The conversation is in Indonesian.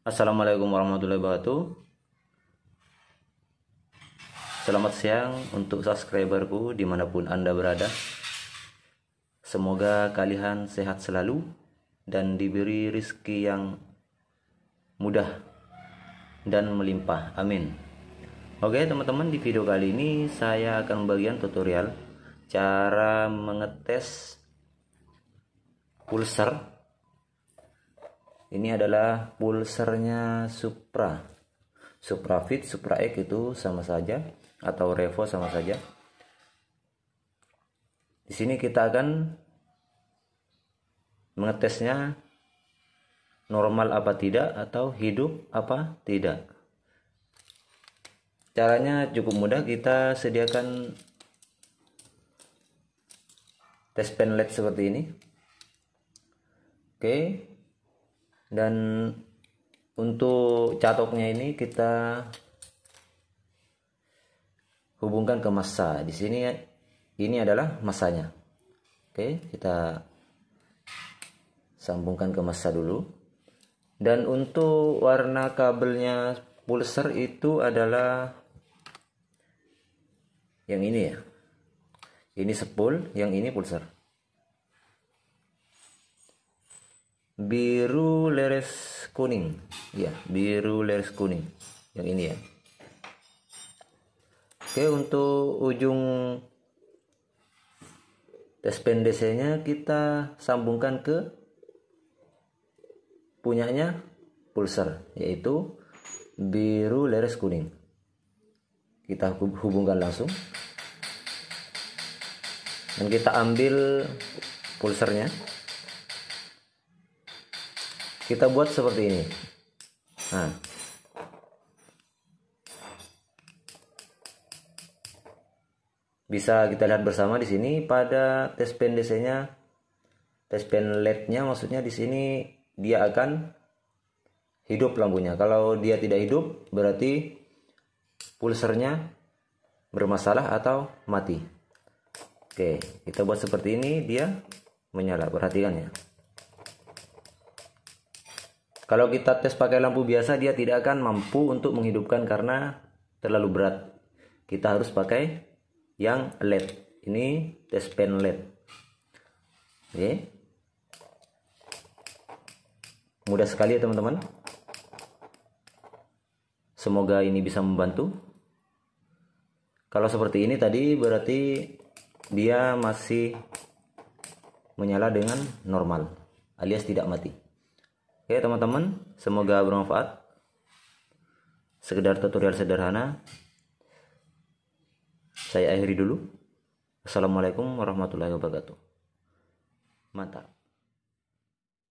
Assalamualaikum warahmatullahi wabarakatuh. Selamat siang untuk subscriberku dimanapun Anda berada. Semoga kalian sehat selalu dan diberi rizki yang mudah dan melimpah. Amin. Oke teman-teman di video kali ini saya akan bagian tutorial cara mengetes pulser ini adalah pulsernya supra supra fit supra supraek itu sama saja atau revo sama saja di sini kita akan mengetesnya normal apa tidak atau hidup apa tidak caranya cukup mudah kita sediakan tes pen led seperti ini oke okay dan untuk catoknya ini kita hubungkan ke masa. di sini ini adalah masanya oke kita sambungkan ke masa dulu dan untuk warna kabelnya pulser itu adalah yang ini ya ini sepul yang ini pulser biru leres kuning ya biru leres kuning yang ini ya oke untuk ujung tes pendesenya kita sambungkan ke punyanya pulser yaitu biru leres kuning kita hubungkan langsung dan kita ambil pulsernya kita buat seperti ini nah bisa kita lihat bersama di sini pada test pen DC-nya test pen LED-nya maksudnya di sini dia akan hidup lampunya. Kalau dia tidak hidup berarti pulsernya bermasalah atau mati. Oke, kita buat seperti ini dia menyala. Perhatikan ya. Kalau kita tes pakai lampu biasa dia tidak akan mampu untuk menghidupkan karena terlalu berat. Kita harus pakai yang LED. Ini tes pen LED. Oke. Mudah sekali ya teman-teman. Semoga ini bisa membantu. Kalau seperti ini tadi berarti dia masih menyala dengan normal alias tidak mati. Oke teman-teman, semoga bermanfaat. Sekedar tutorial sederhana. Saya akhiri dulu. Assalamualaikum warahmatullahi wabarakatuh. Mantap.